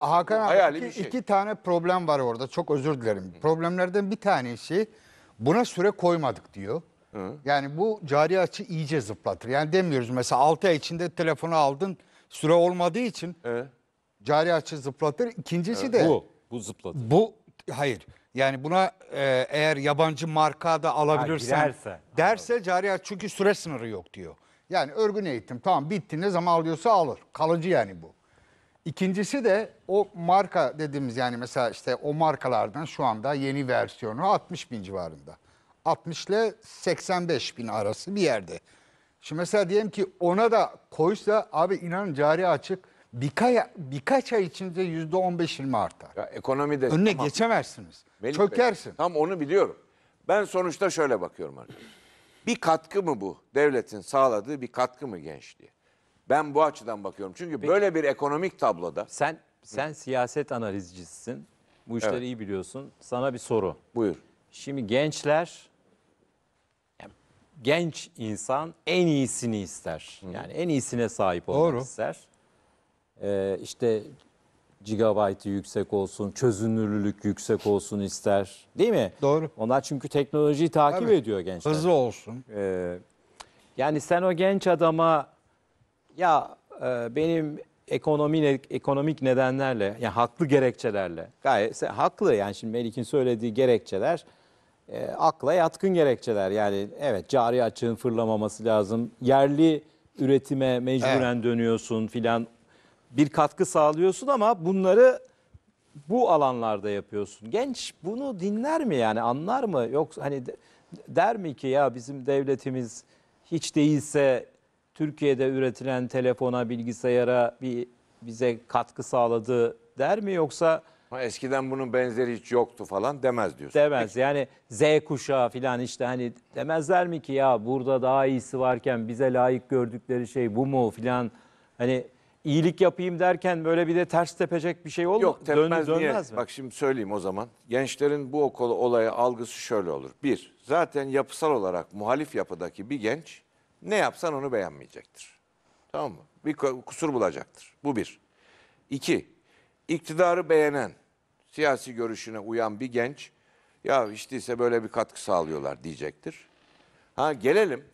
Hakan abi iki, şey. iki tane problem var orada. Çok özür dilerim. Problemlerden bir tanesi buna süre koymadık diyor. Hı. Yani bu cari açı iyice zıplatır. Yani demiyoruz mesela 6 ay içinde telefonu aldın süre olmadığı için Evet. cari açı zıplatır. İkincisi de Bu. Bu zıpladı. bu hayır. Yani buna e, eğer yabancı marka da alabilirsen girerse. derse cari açı çünkü süre sınırı yok diyor. Yani örgün eğitim tamam bitti ne zaman alıyorsa alır. Kalıcı yani bu. İkincisi de o marka dediğimiz yani mesela işte o markalardan şu anda yeni versiyonu 60 bin civarında. 60 ile 85 bin arası bir yerde. Şimdi mesela diyelim ki ona da koysa abi inanın cari açık birka, birkaç ay içinde yüzde 15-20 artar. Ya ekonomide Önüne tamam. geçemezsiniz. Melih Çökersin. Bey, tam onu biliyorum. Ben sonuçta şöyle bakıyorum arkadaşlar. Bir katkı mı bu? Devletin sağladığı bir katkı mı gençliğe? Ben bu açıdan bakıyorum. Çünkü Peki. böyle bir ekonomik tabloda. Sen sen Hı. siyaset analizcisisin. Bu işleri evet. iyi biliyorsun. Sana bir soru. Buyur. Şimdi gençler genç insan en iyisini ister. Hı. Yani en iyisine sahip olmak Doğru. ister. Ee, işte gigabaytı yüksek olsun, çözünürlülük yüksek olsun ister. Değil mi? Doğru. Onlar çünkü teknolojiyi takip Tabii. ediyor gençler. Hızlı olsun. Ee, yani sen o genç adama ya e, benim ekonomi ekonomik nedenlerle yani haklı gerekçelerle gayet haklı yani şimdi Melik'in söylediği gerekçeler e, akla yatkın gerekçeler. Yani evet cari açığın fırlamaması lazım. Yerli üretime mecburen evet. dönüyorsun filan. Bir katkı sağlıyorsun ama bunları bu alanlarda yapıyorsun. Genç bunu dinler mi yani anlar mı? Yoksa hani der mi ki ya bizim devletimiz hiç değilse Türkiye'de üretilen telefona, bilgisayara bir bize katkı sağladı der mi yoksa eskiden bunun benzeri hiç yoktu falan demez diyorsun. demez yani Z kuşağı falan işte hani demezler mi ki ya burada daha iyisi varken bize layık gördükleri şey bu mu filan hani iyilik yapayım derken böyle bir de ters tepecek bir şey olmaz Yok tepmez niye? dönmez mi? Bak şimdi söyleyeyim o zaman. Gençlerin bu okul olaya algısı şöyle olur. Bir, zaten yapısal olarak muhalif yapıdaki bir genç ne yapsan onu beğenmeyecektir. Tamam mı? Bir kusur bulacaktır. Bu bir. İki, iktidarı beğenen, siyasi görüşüne uyan bir genç, ya işte ise böyle bir katkı sağlıyorlar diyecektir. Ha gelelim,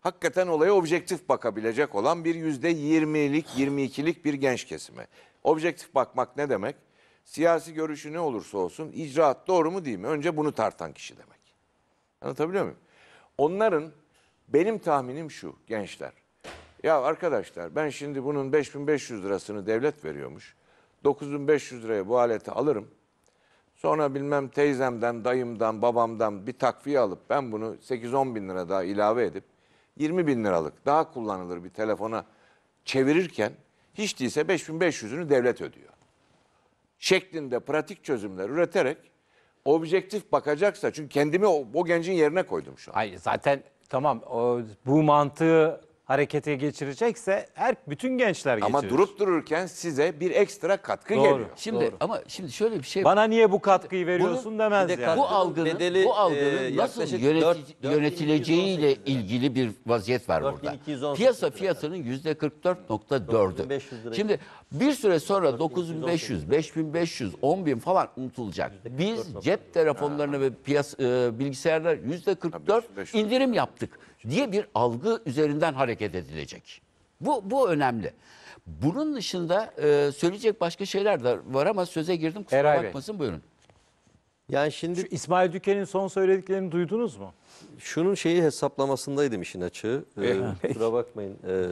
hakikaten olaya objektif bakabilecek olan bir yüzde yirmilik, yirmi ikilik bir genç kesime. Objektif bakmak ne demek? Siyasi görüşü ne olursa olsun icraat doğru mu değil mi? Önce bunu tartan kişi demek. Anlatabiliyor muyum? Onların benim tahminim şu gençler. Ya arkadaşlar ben şimdi bunun 5500 lirasını devlet veriyormuş. 9500 liraya bu aleti alırım. Sonra bilmem teyzemden, dayımdan, babamdan bir takviye alıp ben bunu 8-10 bin lira daha ilave edip 20 bin liralık daha kullanılır bir telefona çevirirken hiç değilse 5500'ünü devlet ödüyor. Şeklinde pratik çözümler üreterek objektif bakacaksa çünkü kendimi o, o gencin yerine koydum şu an. Hayır zaten Tamam o, bu mantığı harekete geçirecekse her bütün gençler geçirir. Ama durup dururken size bir ekstra katkı Doğru. geliyor. Şimdi Doğru. ama şimdi şöyle bir şey Bana niye bu katkıyı veriyorsun Bunun, demez de yani. Bu algının, bedeli, bu e, algının e, nasıl yönetileceği ile ilgili bir vaziyet var burada. Piyasa fiyatının yüzde %44.4'ü. Şimdi bir süre sonra 9500, 5500, 10000 falan unutulacak. Biz cep telefonlarına ve piyas, e, bilgisayarlar %44 indirim yaptık diye bir algı üzerinden hareket edilecek. Bu, bu önemli. Bunun dışında e, söyleyecek başka şeyler de var ama söze girdim kusura Eray bakmasın Bey. buyurun. Yani şimdi Şu İsmail Düken'in son söylediklerini duydunuz mu? Şunun şeyi hesaplamasındaydım işin açığı. Ee, kusura bakmayın. Ee,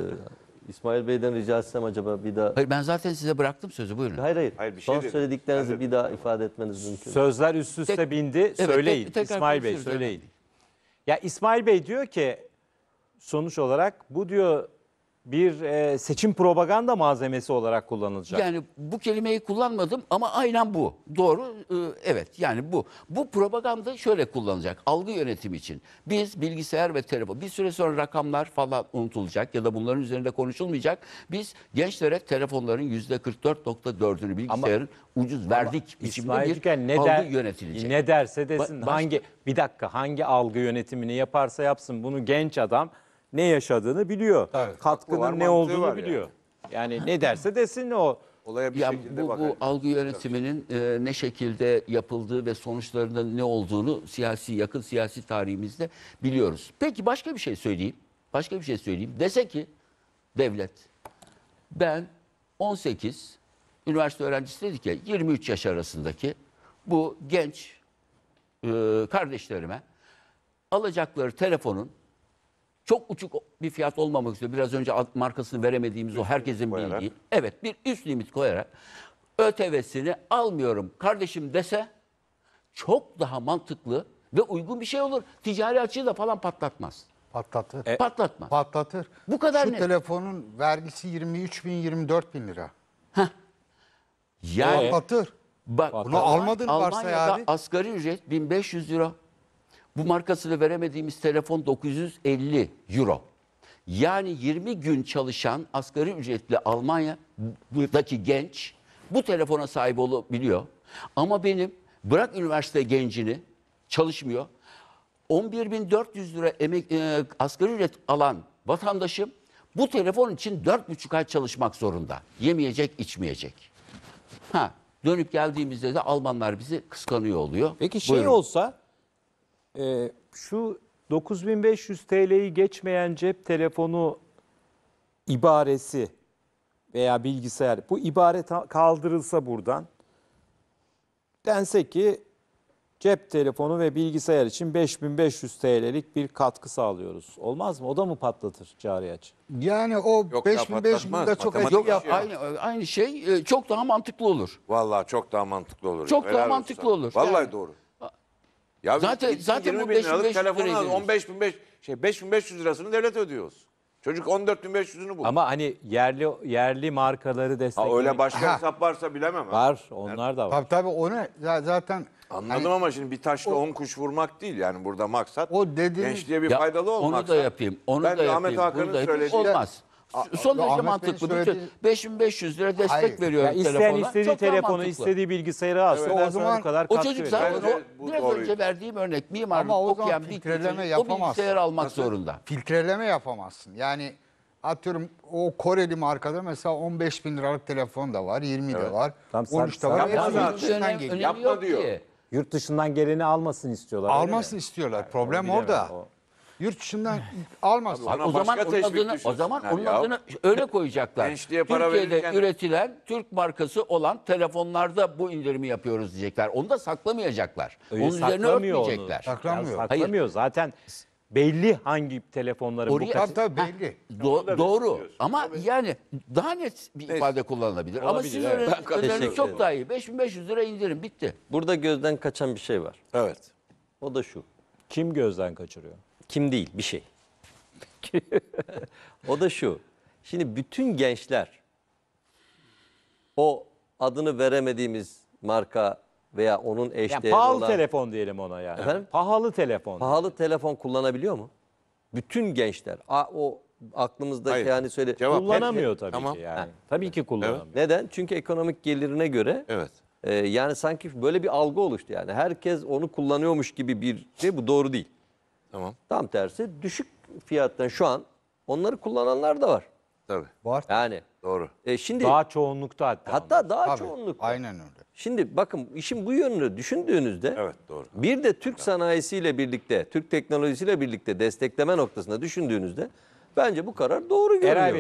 İsmail Bey'den rica etsem acaba bir daha... Hayır ben zaten size bıraktım sözü buyurun. Hayır hayır. hayır bir şey Son dedim. söylediklerinizi bir daha ifade etmeniz mümkün. Sözler üst üste Tek- bindi. Evet, söyleyin tek- İsmail Bey konuşuruz, söyleyin. Ya İsmail Bey diyor ki sonuç olarak bu diyor bir e, seçim propaganda malzemesi olarak kullanılacak. Yani bu kelimeyi kullanmadım ama aynen bu. Doğru. Ee, evet yani bu. Bu propaganda şöyle kullanılacak. Algı yönetimi için. Biz bilgisayar ve telefon bir süre sonra rakamlar falan unutulacak ya da bunların üzerinde konuşulmayacak. Biz gençlere telefonların %44.4'ünü bilgisayarın ama, ucuz verdik biçimde İsmail bir Tüken ne algı der, yönetilecek. Ne derse desin ba hangi bir dakika hangi algı yönetimini yaparsa yapsın bunu genç adam ne yaşadığını biliyor. Tabii. Katkının var, ne olduğunu biliyor. Yani. yani ne derse desin o olaya bir ya şekilde bu, bu algı yönetiminin e, ne şekilde yapıldığı ve sonuçlarının ne olduğunu siyasi yakın siyasi tarihimizde biliyoruz. Peki başka bir şey söyleyeyim. Başka bir şey söyleyeyim. Dese ki devlet ben 18 üniversite öğrencisi dedik ya 23 yaş arasındaki bu genç e, kardeşlerime alacakları telefonun çok uçuk bir fiyat olmamak üzere biraz önce markasını veremediğimiz o herkesin bildiği. Evet bir üst limit koyarak ÖTV'sini almıyorum kardeşim dese çok daha mantıklı ve uygun bir şey olur. Ticari açığı da falan patlatmaz. Patlatır. E, Patlatma. Patlatır. Bu kadar Şu net. telefonun vergisi 23 bin 24 bin lira. Yani Patlatır. bak Bunu almadın varsa Almanya'da yani. asgari ücret 1500 lira. Bu markasını veremediğimiz telefon 950 euro. Yani 20 gün çalışan asgari ücretli Almanya'daki genç bu telefona sahip olabiliyor. Ama benim bırak üniversite gencini çalışmıyor. 11.400 lira emek, e, asgari ücret alan vatandaşım bu telefon için 4,5 ay çalışmak zorunda. Yemeyecek, içmeyecek. Ha, dönüp geldiğimizde de Almanlar bizi kıskanıyor oluyor. Peki şey Buyurun. olsa e, şu 9500 TL'yi geçmeyen cep telefonu ibaresi veya bilgisayar bu ibare kaldırılsa buradan dense ki cep telefonu ve bilgisayar için 5500 TL'lik bir katkı sağlıyoruz. Olmaz mı? O da mı patlatır cari aç? Yani o Yok, 5000 çok yok. yap. Aynı, aynı şey e, çok daha mantıklı olur. Vallahi çok daha mantıklı olur. Çok daha mantıklı olur. Vallahi Yani- doğru. Ya Zaten- biz- zaten bu bin liralık 5500 telefonu 15 bin beş- şey 5500 lirasını devlet ödüyoruz. Çocuk 14500'ünü bul. Ama hani yerli yerli markaları desteklemek. ha, öyle başka hesap varsa bilemem. var. Onlar da var. Tabii tabii onu zaten Anladım hani ama şimdi bir taşla 10 kuş vurmak değil yani burada maksat. O dediğin- gençliğe bir Ya, faydalı olmak. Onu da yapayım. Onu ben da yapayım. Ben Ahmet Hakan'ın bunu söylediği Olmaz son derece Ahmet mantıklı. Bey'in söylediği- Bütün 5500 lira destek Hayır. veriyor Yani isteyen telefona. istediği telefonu, mantıklı. istediği bilgisayarı alsın. Evet, o zaman zaman- kadar O çocuk veriyor. zaten Bence o, biraz doğruydu. önce verdiğim örnek mimarlık Ama o zaman okuyan bir filtreleme o bilgisayarı almak zorunda. Filtreleme yapamazsın. Yani atıyorum o Koreli markada mesela 15 bin liralık telefon da var, 20 de var, Tamam, 13 de var. sen- Yapma yurt dışından Yapma diyor. Yurt dışından geleni almasın istiyorlar. Almasın istiyorlar. Problem bilemiyorum orada. o. Yurt dışından almazlar. o zaman onun adını, o zaman onun adını öyle koyacaklar. para Türkiye'de verirken- üretilen Türk markası olan telefonlarda bu indirimi yapıyoruz diyecekler. Onu da saklamayacaklar. Ee, onun üzerine onu. örtmeyecekler. Saklamıyor. Ya saklamıyor. Zaten belli hangi telefonların bu Oraya- kadar. Tabii tabii belli. Do- doğru ama yani daha net bir ifade kullanılabilir. Ama Olabilir, siz evet. öneriniz- çok daha iyi. 5500 lira indirin bitti. Burada gözden kaçan bir şey var. Evet. O da şu. Kim gözden kaçırıyor? Kim değil bir şey. o da şu. Şimdi bütün gençler o adını veremediğimiz marka veya onun eşdeğeri yani pahalı olan... telefon diyelim ona yani. Efendim? Pahalı telefon. Pahalı telefon kullanabiliyor mu? Bütün gençler a, o aklımızda Hayır. yani söyle Cevap kullanamıyor tabii tamam. ki yani. Ha. Tabii ki kullanamıyor. Evet. Neden? Çünkü ekonomik gelirine göre Evet. E, yani sanki böyle bir algı oluştu yani. Herkes onu kullanıyormuş gibi bir şey bu doğru değil. Tamam. Tam tersi düşük fiyattan şu an onları kullananlar da var. Tabii. Var. Yani Doğru. e, şimdi Daha çoğunlukta hatta. hatta daha çoğunluk. Aynen öyle. Şimdi bakın işin bu yönünü düşündüğünüzde Evet doğru. bir de Türk sanayisiyle birlikte, Türk teknolojisiyle birlikte destekleme noktasında düşündüğünüzde bence bu karar doğru görünüyor.